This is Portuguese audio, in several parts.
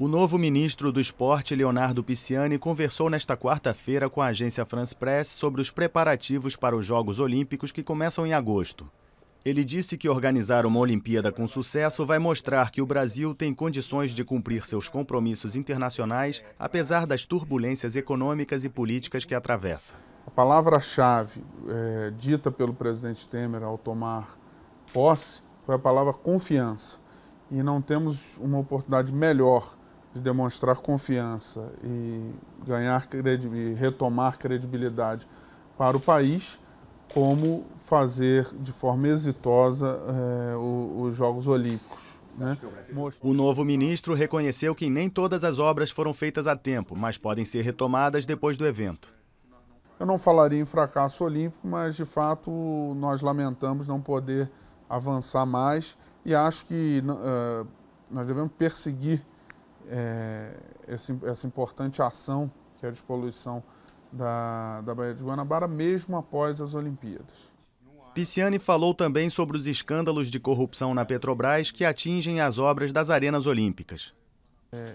O novo ministro do Esporte, Leonardo Pisciani, conversou nesta quarta-feira com a agência France Press sobre os preparativos para os Jogos Olímpicos que começam em agosto. Ele disse que organizar uma Olimpíada com sucesso vai mostrar que o Brasil tem condições de cumprir seus compromissos internacionais, apesar das turbulências econômicas e políticas que atravessa. A palavra-chave é, dita pelo presidente Temer ao tomar posse foi a palavra confiança. E não temos uma oportunidade melhor de demonstrar confiança e ganhar retomar credibilidade para o país, como fazer de forma exitosa é, os Jogos Olímpicos. Né? O novo ministro reconheceu que nem todas as obras foram feitas a tempo, mas podem ser retomadas depois do evento. Eu não falaria em fracasso olímpico, mas de fato nós lamentamos não poder avançar mais e acho que uh, nós devemos perseguir é, esse, essa importante ação, que é a despoluição da, da Baía de Guanabara, mesmo após as Olimpíadas. Pisciani falou também sobre os escândalos de corrupção na Petrobras que atingem as obras das arenas olímpicas. É,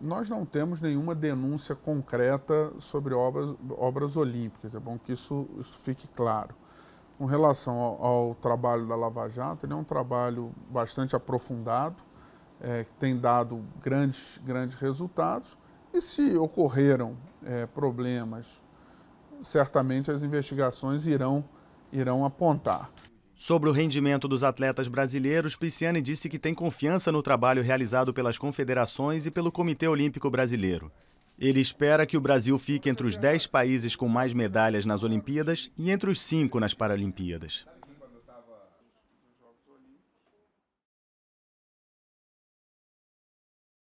nós não temos nenhuma denúncia concreta sobre obras, obras olímpicas, é bom que isso, isso fique claro. Com relação ao, ao trabalho da Lava Jato, ele é um trabalho bastante aprofundado, é, tem dado grandes, grandes resultados. E se ocorreram é, problemas, certamente as investigações irão, irão apontar. Sobre o rendimento dos atletas brasileiros, Pisciani disse que tem confiança no trabalho realizado pelas confederações e pelo Comitê Olímpico Brasileiro. Ele espera que o Brasil fique entre os 10 países com mais medalhas nas Olimpíadas e entre os 5 nas Paralimpíadas.